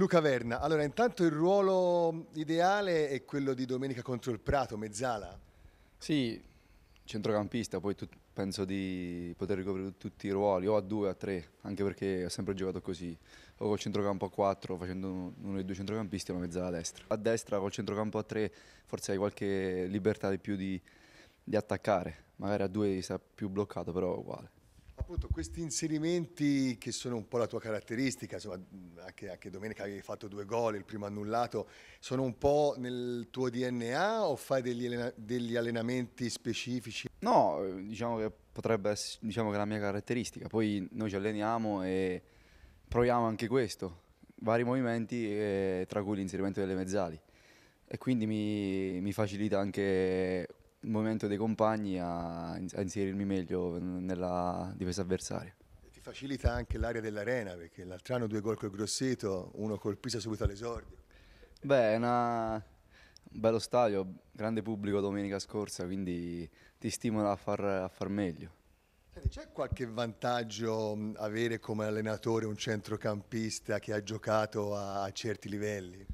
Luca Verna, allora intanto il ruolo ideale è quello di domenica contro il Prato, mezzala. Sì, centrocampista, poi tu, penso di poter ricoprire tutti i ruoli, o a due a tre, anche perché ho sempre giocato così, o col centrocampo a quattro facendo uno dei due centrocampisti e una mezzala a destra. A destra col centrocampo a tre forse hai qualche libertà di più di, di attaccare, magari a due sei più bloccato, però è uguale appunto questi inserimenti che sono un po' la tua caratteristica, insomma, anche, anche, domenica avevi fatto due gol, il primo annullato, sono un po' nel tuo DNA o fai degli, degli allenamenti specifici? No, diciamo che potrebbe essere diciamo che la mia caratteristica, poi noi ci alleniamo e proviamo anche questo, vari movimenti tra cui l'inserimento delle mezzali e quindi mi, mi facilita anche il movimento dei compagni a, a inserirmi meglio nella difesa avversaria Ti facilita anche l'area dell'arena perché l'altro anno due gol col Grosseto, uno col Pisa subito all'esordio. Beh, è una... un bello stadio, grande pubblico domenica scorsa, quindi ti stimola a far, a far meglio. C'è qualche vantaggio avere come allenatore un centrocampista che ha giocato a certi livelli?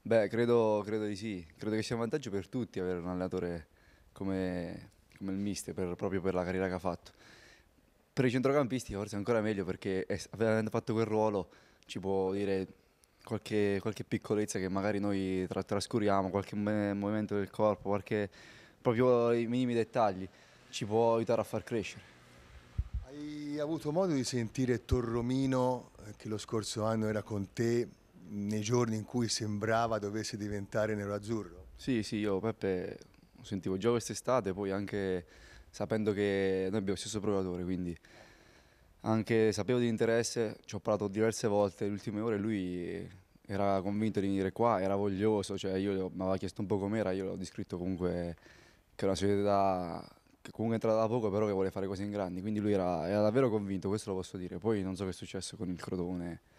Beh, credo, credo di sì. Credo che sia un vantaggio per tutti avere un allenatore come, come il mister per, proprio per la carriera che ha fatto. Per i centrocampisti forse ancora meglio perché è, avendo fatto quel ruolo ci può dire qualche, qualche piccolezza che magari noi tra, trascuriamo, qualche movimento del corpo, qualche, proprio i minimi dettagli ci può aiutare a far crescere. Hai avuto modo di sentire Torromino, eh, che lo scorso anno era con te, nei giorni in cui sembrava dovesse diventare nero-azzurro? Sì, sì, io Peppe sentivo già quest'estate, poi anche sapendo che noi abbiamo lo stesso procuratore, quindi anche sapevo di interesse, ci ho parlato diverse volte le ultime ore, lui era convinto di venire qua, era voglioso, cioè io mi aveva chiesto un po' com'era, io l'ho descritto comunque che è una società che comunque è entrata da poco però che vuole fare cose in grandi, quindi lui era, era davvero convinto, questo lo posso dire. Poi non so che è successo con il Crotone